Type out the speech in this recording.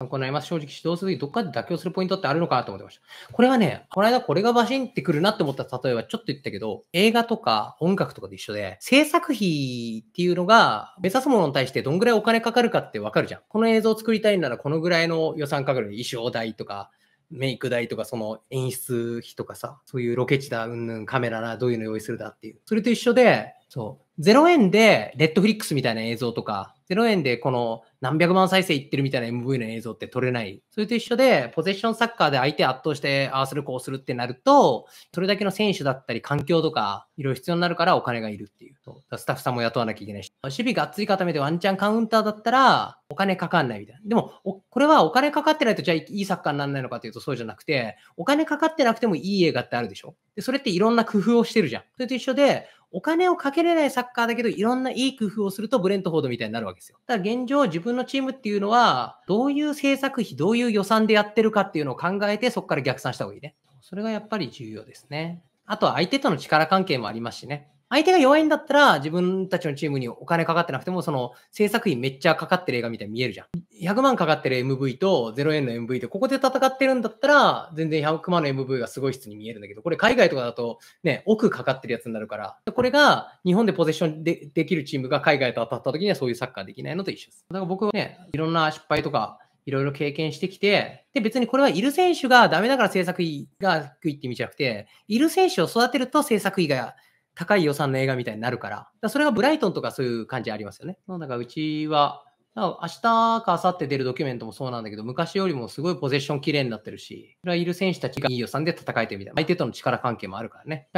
参考になります。正直、指導するとき、どっかで妥協するポイントってあるのかなと思ってました。これはね、この間これがバシンってくるなって思った例えばちょっと言ったけど、映画とか音楽とかと一緒で、制作費っていうのが目指すものに対してどんぐらいお金かかるかってわかるじゃん。この映像を作りたいならこのぐらいの予算かかる。衣装代とか、メイク代とか、その演出費とかさ、そういうロケ地だ、うんぬん、カメラな、どういうの用意するだっていう。それと一緒で、そう、0円で、ネットフリックスみたいな映像とか、0円でこの何百万再生いってるみたいな MV の映像って撮れない。それと一緒で、ポゼッションサッカーで相手圧倒して、ああする、こうするってなると、それだけの選手だったり環境とか、いろいろ必要になるからお金がいるっていう。スタッフさんも雇わなきゃいけないし、守備がっつり固めてワンチャンカウンターだったら、お金かかんないみたいな。でも、これはお金かかってないと、じゃあいいサッカーにならないのかというとそうじゃなくて、お金かかってなくてもいい映画ってあるでしょでそれっていろんな工夫をしてるじゃん。それと一緒で、お金をかけれないサッカーだけど、いろんないい工夫をするとブレントフォードみたいになるわけですよ。ただ現状、自分のチームっていうのは、どういう制作費、どういう予算でやってるかっていうのを考えて、そこから逆算した方がいいね。それがやっぱり重要ですね。あとは相手との力関係もありますしね。相手が弱いんだったら、自分たちのチームにお金かかってなくても、その制作費めっちゃかかってる映画みたいに見えるじゃん。100万かかってる MV と0円の MV で、ここで戦ってるんだったら、全然100万の MV がすごい質に見えるんだけど、これ海外とかだとね、奥かかってるやつになるから、これが日本でポゼッションでできるチームが海外と当たった時にはそういうサッカーできないのと一緒です。だから僕はね、いろんな失敗とか、いろいろ経験してきて、で、別にこれはいる選手がダメだから制作費が低いって意味じゃなくて、いる選手を育てると制作費が高い予算の映画みたいになるから、からそれがブライトンとかそういう感じありますよね。だからうちは、明日か明後日出るドキュメントもそうなんだけど、昔よりもすごいポゼッション綺麗になってるし、いる選手たちがいい予算で戦えてみたいな、相手との力関係もあるからね。